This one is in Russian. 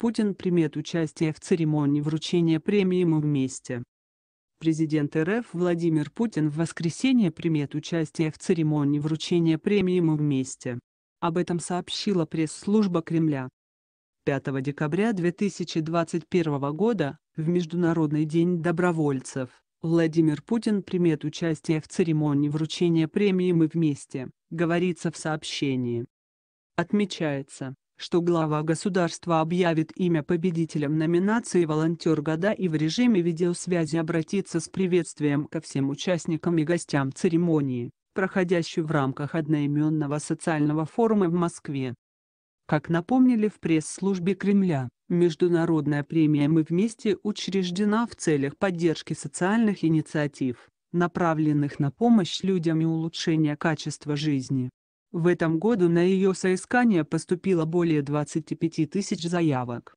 Путин примет участие в церемонии вручения премии ему вместе». Президент РФ Владимир Путин в воскресенье примет участие в церемонии вручения премии ему вместе». Об этом сообщила пресс-служба Кремля. 5 декабря 2021 года, в Международный день добровольцев, Владимир Путин примет участие в церемонии вручения премии «Мы вместе», говорится в сообщении. Отмечается, что глава государства объявит имя победителем номинации «Волонтер года» и в режиме видеосвязи обратится с приветствием ко всем участникам и гостям церемонии, проходящей в рамках одноименного социального форума в Москве. Как напомнили в пресс-службе Кремля, Международная премия «Мы вместе» учреждена в целях поддержки социальных инициатив, направленных на помощь людям и улучшение качества жизни. В этом году на ее соискание поступило более 25 тысяч заявок.